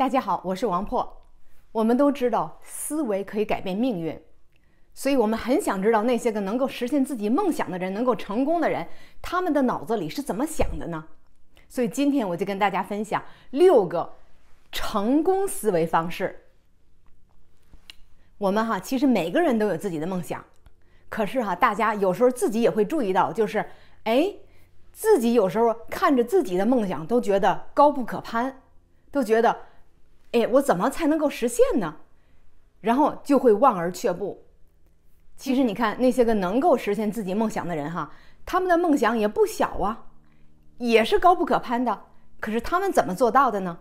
大家好，我是王破。我们都知道思维可以改变命运，所以我们很想知道那些个能够实现自己梦想的人、能够成功的人，他们的脑子里是怎么想的呢？所以今天我就跟大家分享六个成功思维方式。我们哈，其实每个人都有自己的梦想，可是哈，大家有时候自己也会注意到，就是哎，自己有时候看着自己的梦想都觉得高不可攀，都觉得。哎，我怎么才能够实现呢？然后就会望而却步。其实你看那些个能够实现自己梦想的人哈，他们的梦想也不小啊，也是高不可攀的。可是他们怎么做到的呢？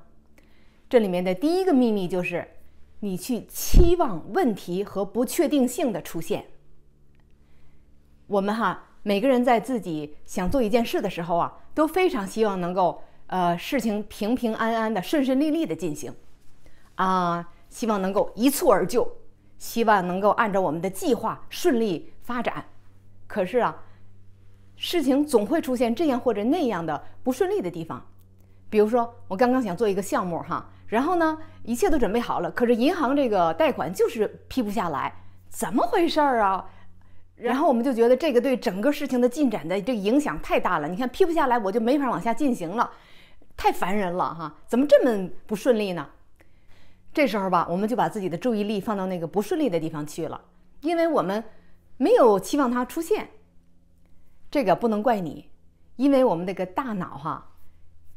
这里面的第一个秘密就是，你去期望问题和不确定性的出现。我们哈每个人在自己想做一件事的时候啊，都非常希望能够呃事情平平安安的、顺顺利利的进行。啊，希望能够一蹴而就，希望能够按照我们的计划顺利发展。可是啊，事情总会出现这样或者那样的不顺利的地方。比如说，我刚刚想做一个项目哈，然后呢，一切都准备好了，可是银行这个贷款就是批不下来，怎么回事儿啊？然后我们就觉得这个对整个事情的进展的这个影响太大了。你看批不下来，我就没法往下进行了，太烦人了哈！怎么这么不顺利呢？这时候吧，我们就把自己的注意力放到那个不顺利的地方去了，因为我们没有期望它出现。这个不能怪你，因为我们那个大脑哈，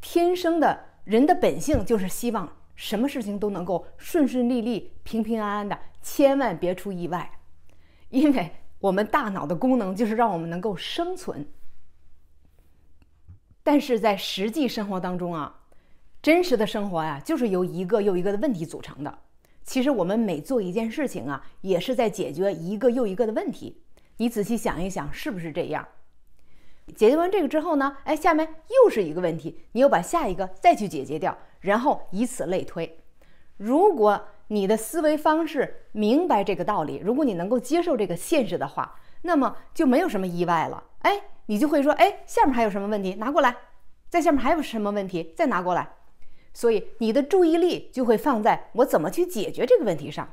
天生的人的本性就是希望什么事情都能够顺顺利利、平平安安的，千万别出意外。因为我们大脑的功能就是让我们能够生存，但是在实际生活当中啊。真实的生活呀，就是由一个又一个的问题组成的。其实我们每做一件事情啊，也是在解决一个又一个的问题。你仔细想一想，是不是这样？解决完这个之后呢，哎，下面又是一个问题，你又把下一个再去解决掉，然后以此类推。如果你的思维方式明白这个道理，如果你能够接受这个现实的话，那么就没有什么意外了。哎，你就会说，哎，下面还有什么问题？拿过来，在下面还有什么问题？再拿过来。所以你的注意力就会放在我怎么去解决这个问题上，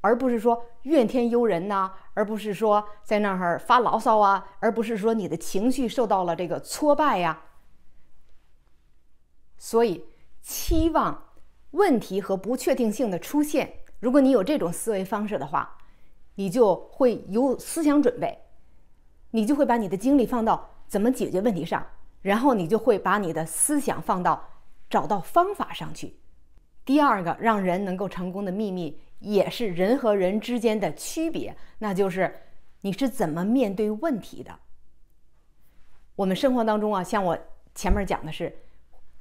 而不是说怨天尤人呐，而不是说在那儿发牢骚啊，而不是说你的情绪受到了这个挫败呀。所以，期望问题和不确定性的出现，如果你有这种思维方式的话，你就会有思想准备，你就会把你的精力放到怎么解决问题上，然后你就会把你的思想放到。找到方法上去。第二个让人能够成功的秘密，也是人和人之间的区别，那就是你是怎么面对问题的。我们生活当中啊，像我前面讲的是，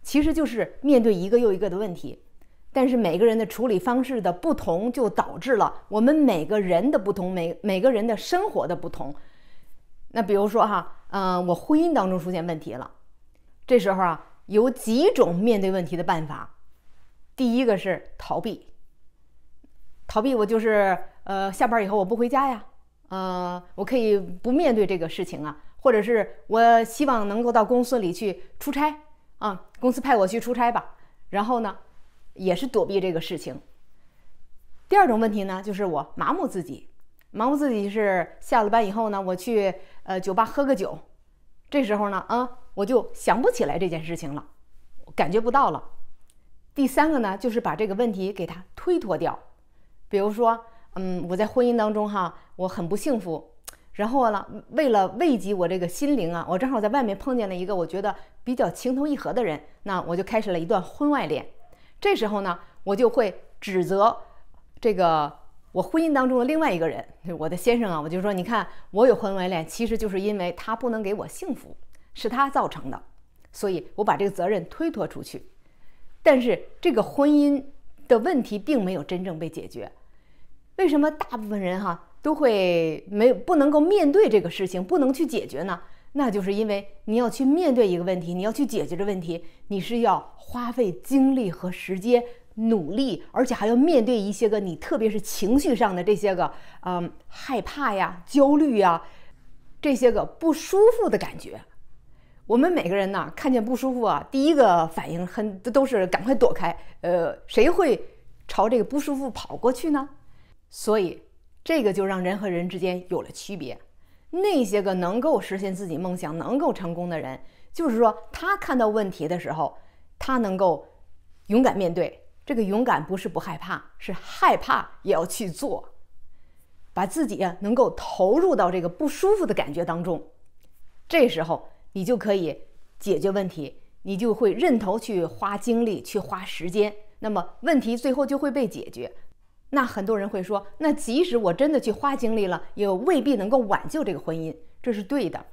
其实就是面对一个又一个的问题，但是每个人的处理方式的不同，就导致了我们每个人的不同，每每个人的生活的不同。那比如说哈，嗯，我婚姻当中出现问题了，这时候啊。有几种面对问题的办法，第一个是逃避。逃避我就是呃下班以后我不回家呀，呃我可以不面对这个事情啊，或者是我希望能够到公司里去出差啊，公司派我去出差吧，然后呢也是躲避这个事情。第二种问题呢就是我麻木自己，麻木自己是下了班以后呢我去呃酒吧喝个酒，这时候呢啊。我就想不起来这件事情了，感觉不到了。第三个呢，就是把这个问题给他推脱掉。比如说，嗯，我在婚姻当中哈，我很不幸福。然后呢，为了慰藉我这个心灵啊，我正好在外面碰见了一个我觉得比较情投意合的人，那我就开始了一段婚外恋。这时候呢，我就会指责这个我婚姻当中的另外一个人，我的先生啊，我就说，你看我有婚外恋，其实就是因为他不能给我幸福。是他造成的，所以我把这个责任推脱出去。但是这个婚姻的问题并没有真正被解决。为什么大部分人哈都会没不能够面对这个事情，不能去解决呢？那就是因为你要去面对一个问题，你要去解决的问题，你是要花费精力和时间、努力，而且还要面对一些个你特别是情绪上的这些个嗯害怕呀、焦虑呀这些个不舒服的感觉。我们每个人呢，看见不舒服啊，第一个反应很都是赶快躲开。呃，谁会朝这个不舒服跑过去呢？所以这个就让人和人之间有了区别。那些个能够实现自己梦想、能够成功的人，就是说他看到问题的时候，他能够勇敢面对。这个勇敢不是不害怕，是害怕也要去做，把自己能够投入到这个不舒服的感觉当中。这时候。你就可以解决问题，你就会认头去花精力，去花时间，那么问题最后就会被解决。那很多人会说，那即使我真的去花精力了，也未必能够挽救这个婚姻，这是对的。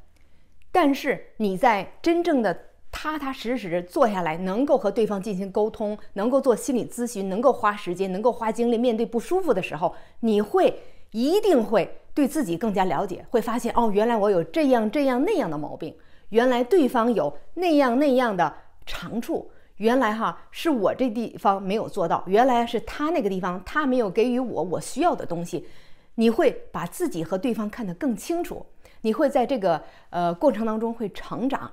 但是你在真正的踏踏实实坐下来，能够和对方进行沟通，能够做心理咨询，能够花时间，能够花精力面对不舒服的时候，你会一定会对自己更加了解，会发现哦，原来我有这样这样那样的毛病。原来对方有那样那样的长处，原来哈是我这地方没有做到，原来是他那个地方他没有给予我我需要的东西，你会把自己和对方看得更清楚，你会在这个呃过程当中会成长，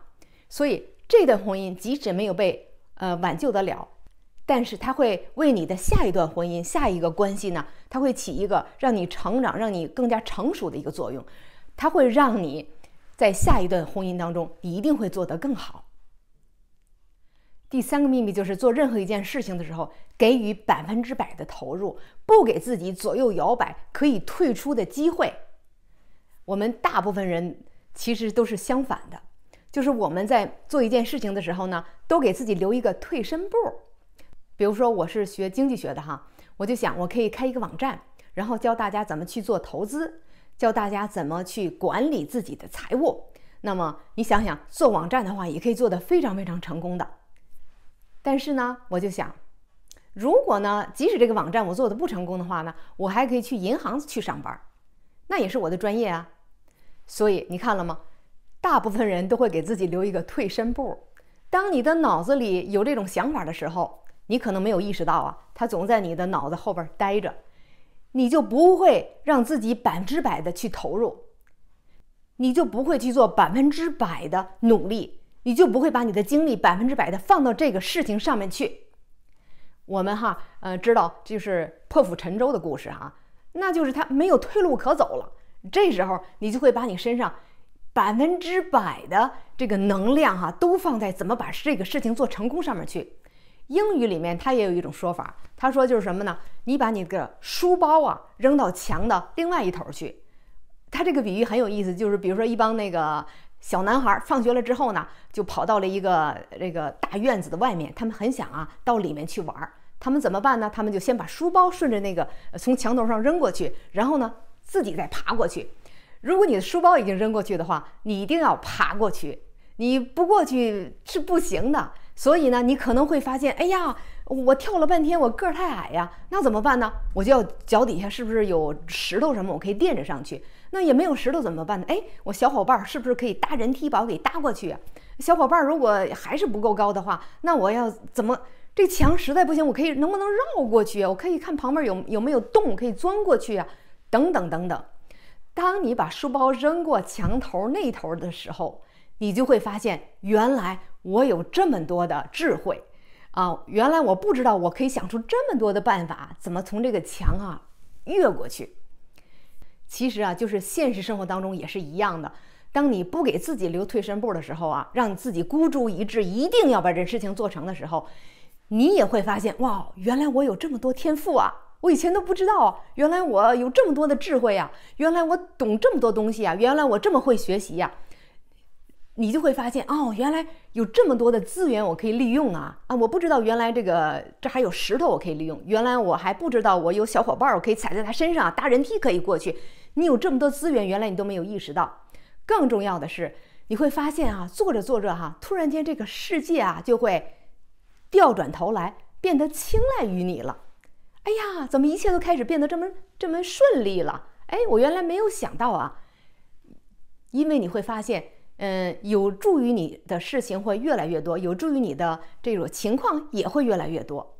所以这段婚姻即使没有被呃挽救得了，但是他会为你的下一段婚姻下一个关系呢，他会起一个让你成长、让你更加成熟的一个作用，它会让你。在下一段婚姻当中，你一定会做得更好。第三个秘密就是，做任何一件事情的时候，给予百分之百的投入，不给自己左右摇摆、可以退出的机会。我们大部分人其实都是相反的，就是我们在做一件事情的时候呢，都给自己留一个退身步。比如说，我是学经济学的哈，我就想我可以开一个网站，然后教大家怎么去做投资。教大家怎么去管理自己的财务。那么你想想，做网站的话也可以做得非常非常成功的。但是呢，我就想，如果呢，即使这个网站我做的不成功的话呢，我还可以去银行去上班，那也是我的专业啊。所以你看了吗？大部分人都会给自己留一个退身步。当你的脑子里有这种想法的时候，你可能没有意识到啊，它总在你的脑子后边待着。你就不会让自己百分之百的去投入，你就不会去做百分之百的努力，你就不会把你的精力百分之百的放到这个事情上面去。我们哈，呃，知道就是破釜沉舟的故事哈，那就是他没有退路可走了。这时候你就会把你身上百分之百的这个能量哈，都放在怎么把这个事情做成功上面去。英语里面他也有一种说法，他说就是什么呢？你把你的书包啊扔到墙的另外一头去。他这个比喻很有意思，就是比如说一帮那个小男孩放学了之后呢，就跑到了一个这个大院子的外面，他们很想啊到里面去玩。他们怎么办呢？他们就先把书包顺着那个从墙头上扔过去，然后呢自己再爬过去。如果你的书包已经扔过去的话，你一定要爬过去，你不过去是不行的。所以呢，你可能会发现，哎呀，我跳了半天，我个儿太矮呀，那怎么办呢？我就要脚底下是不是有石头什么，我可以垫着上去？那也没有石头怎么办呢？哎，我小伙伴儿是不是可以搭人梯把我给搭过去呀？小伙伴儿如果还是不够高的话，那我要怎么？这墙实在不行，我可以能不能绕过去啊？我可以看旁边有有没有洞可以钻过去啊？等等等等。当你把书包扔过墙头那头的时候，你就会发现原来。我有这么多的智慧，啊，原来我不知道我可以想出这么多的办法，怎么从这个墙啊越过去？其实啊，就是现实生活当中也是一样的。当你不给自己留退身步的时候啊，让你自己孤注一掷，一定要把这事情做成的时候，你也会发现哇，原来我有这么多天赋啊，我以前都不知道，原来我有这么多的智慧呀，原来我懂这么多东西呀，原来我这么会学习呀。你就会发现哦，原来有这么多的资源我可以利用啊！啊，我不知道原来这个这还有石头我可以利用，原来我还不知道我有小伙伴儿，我可以踩在他身上搭人梯可以过去。你有这么多资源，原来你都没有意识到。更重要的是，你会发现啊，坐着坐着哈，突然间这个世界啊就会掉转头来变得青睐于你了。哎呀，怎么一切都开始变得这么这么顺利了？哎，我原来没有想到啊，因为你会发现。嗯，有助于你的事情会越来越多，有助于你的这种情况也会越来越多。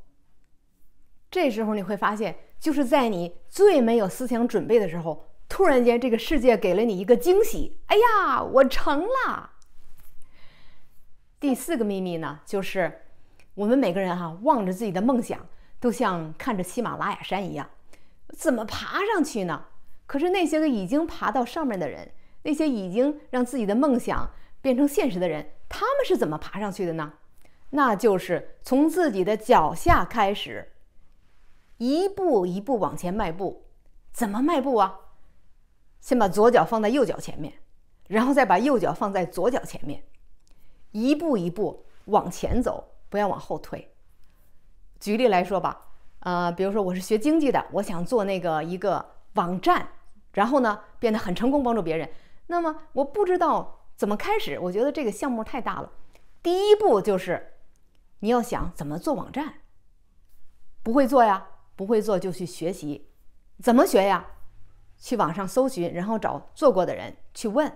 这时候你会发现，就是在你最没有思想准备的时候，突然间这个世界给了你一个惊喜。哎呀，我成了！第四个秘密呢，就是我们每个人哈望着自己的梦想，都像看着喜马拉雅山一样，怎么爬上去呢？可是那些个已经爬到上面的人。那些已经让自己的梦想变成现实的人，他们是怎么爬上去的呢？那就是从自己的脚下开始，一步一步往前迈步。怎么迈步啊？先把左脚放在右脚前面，然后再把右脚放在左脚前面，一步一步往前走，不要往后退。举例来说吧，呃，比如说我是学经济的，我想做那个一个网站，然后呢变得很成功，帮助别人。那么我不知道怎么开始，我觉得这个项目太大了。第一步就是，你要想怎么做网站，不会做呀，不会做就去学习，怎么学呀？去网上搜寻，然后找做过的人去问，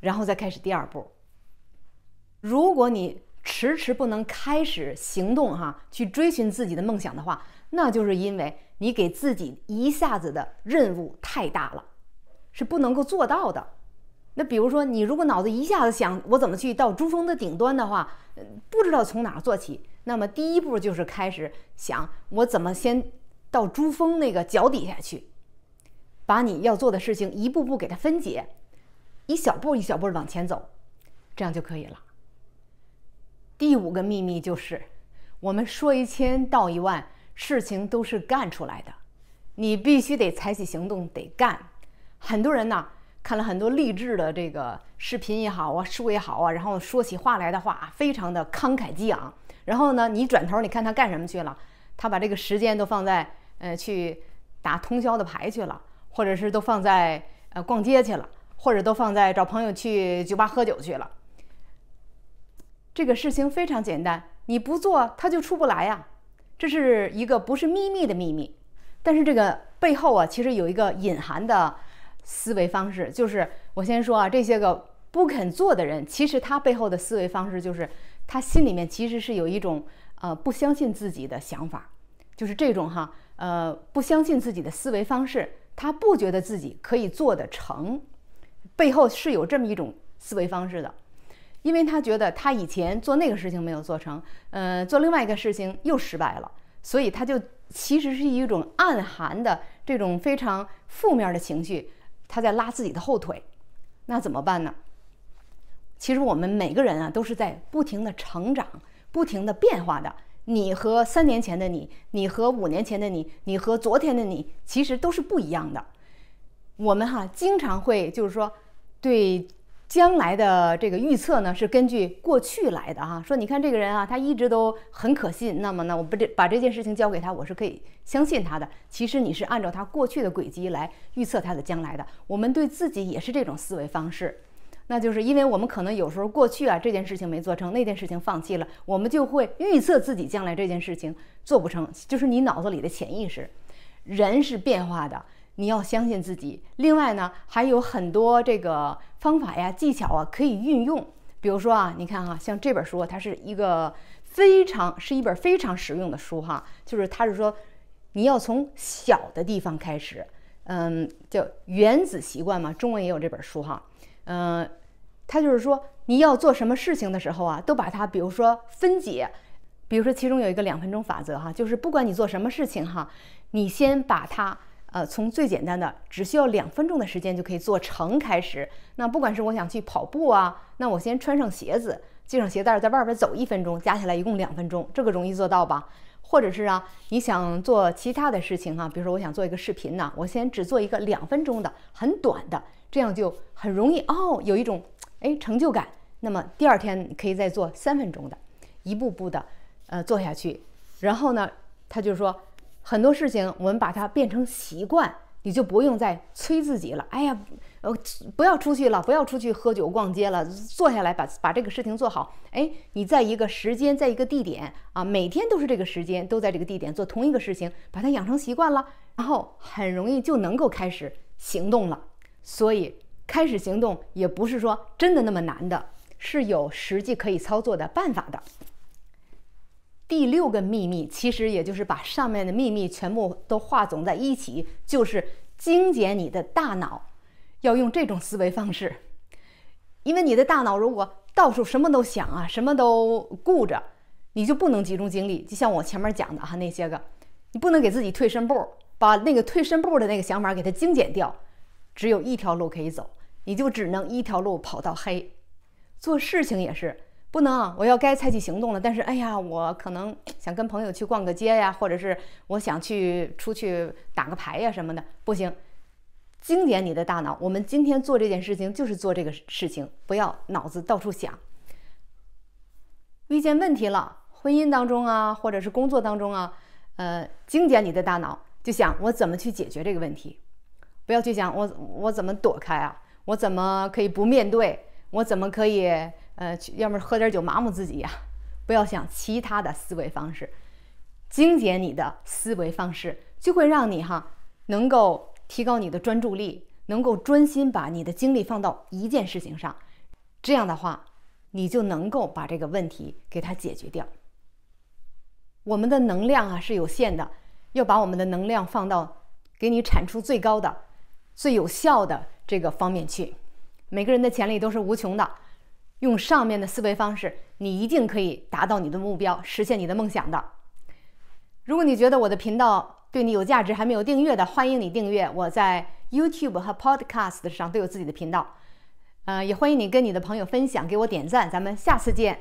然后再开始第二步。如果你迟迟不能开始行动哈，去追寻自己的梦想的话，那就是因为你给自己一下子的任务太大了。是不能够做到的。那比如说，你如果脑子一下子想我怎么去到珠峰的顶端的话，不知道从哪儿做起。那么第一步就是开始想我怎么先到珠峰那个脚底下去，把你要做的事情一步步给它分解，一小步一小步往前走，这样就可以了。第五个秘密就是，我们说一千道一万，事情都是干出来的，你必须得采取行动，得干。很多人呢看了很多励志的这个视频也好啊，书也好啊，然后说起话来的话非常的慷慨激昂。然后呢，你转头你看他干什么去了？他把这个时间都放在呃去打通宵的牌去了，或者是都放在呃逛街去了，或者都放在找朋友去酒吧喝酒去了。这个事情非常简单，你不做他就出不来呀。这是一个不是秘密的秘密，但是这个背后啊，其实有一个隐含的。思维方式就是我先说啊，这些个不肯做的人，其实他背后的思维方式就是他心里面其实是有一种呃不相信自己的想法，就是这种哈呃不相信自己的思维方式，他不觉得自己可以做得成，背后是有这么一种思维方式的，因为他觉得他以前做那个事情没有做成，呃做另外一个事情又失败了，所以他就其实是一种暗含的这种非常负面的情绪。他在拉自己的后腿，那怎么办呢？其实我们每个人啊，都是在不停的成长、不停的变化的。你和三年前的你，你和五年前的你，你和昨天的你，其实都是不一样的。我们哈经常会就是说对。将来的这个预测呢，是根据过去来的哈。说你看这个人啊，他一直都很可信。那么呢，我不这把这件事情交给他，我是可以相信他的。其实你是按照他过去的轨迹来预测他的将来的。我们对自己也是这种思维方式，那就是因为我们可能有时候过去啊，这件事情没做成，那件事情放弃了，我们就会预测自己将来这件事情做不成，就是你脑子里的潜意识。人是变化的。你要相信自己。另外呢，还有很多这个方法呀、技巧啊可以运用。比如说啊，你看哈，像这本书，它是一个非常是一本非常实用的书哈。就是它是说，你要从小的地方开始，嗯，叫原子习惯嘛。中文也有这本书哈。嗯，它就是说，你要做什么事情的时候啊，都把它，比如说分解，比如说其中有一个两分钟法则哈，就是不管你做什么事情哈，你先把它。呃，从最简单的，只需要两分钟的时间就可以做成开始。那不管是我想去跑步啊，那我先穿上鞋子，系上鞋带，在外边走一分钟，加起来一共两分钟，这个容易做到吧？或者是啊，你想做其他的事情哈，比如说我想做一个视频呢，我先只做一个两分钟的，很短的，这样就很容易哦，有一种哎成就感。那么第二天可以再做三分钟的，一步步的呃做下去，然后呢，他就说。很多事情，我们把它变成习惯，你就不用再催自己了。哎呀，呃，不要出去了，不要出去喝酒、逛街了，坐下来把把这个事情做好。哎，你在一个时间，在一个地点啊，每天都是这个时间，都在这个地点做同一个事情，把它养成习惯了，然后很容易就能够开始行动了。所以，开始行动也不是说真的那么难的，是有实际可以操作的办法的。第六个秘密，其实也就是把上面的秘密全部都化总在一起，就是精简你的大脑，要用这种思维方式。因为你的大脑如果到处什么都想啊，什么都顾着，你就不能集中精力。就像我前面讲的哈，那些个，你不能给自己退身步，把那个退身步的那个想法给它精简掉，只有一条路可以走，你就只能一条路跑到黑。做事情也是。不能，我要该采取行动了。但是，哎呀，我可能想跟朋友去逛个街呀，或者是我想去出去打个牌呀什么的，不行。精简你的大脑。我们今天做这件事情就是做这个事情，不要脑子到处想。遇见问题了，婚姻当中啊，或者是工作当中啊，呃，精简你的大脑，就想我怎么去解决这个问题，不要去想我我怎么躲开啊，我怎么可以不面对，我怎么可以。呃，要么喝点酒麻木自己呀，不要想其他的思维方式，精简你的思维方式，就会让你哈能够提高你的专注力，能够专心把你的精力放到一件事情上，这样的话，你就能够把这个问题给它解决掉。我们的能量啊是有限的，要把我们的能量放到给你产出最高的、最有效的这个方面去。每个人的潜力都是无穷的。用上面的思维方式，你一定可以达到你的目标，实现你的梦想的。如果你觉得我的频道对你有价值，还没有订阅的，欢迎你订阅。我在 YouTube 和 Podcast 上都有自己的频道，呃，也欢迎你跟你的朋友分享，给我点赞。咱们下次见。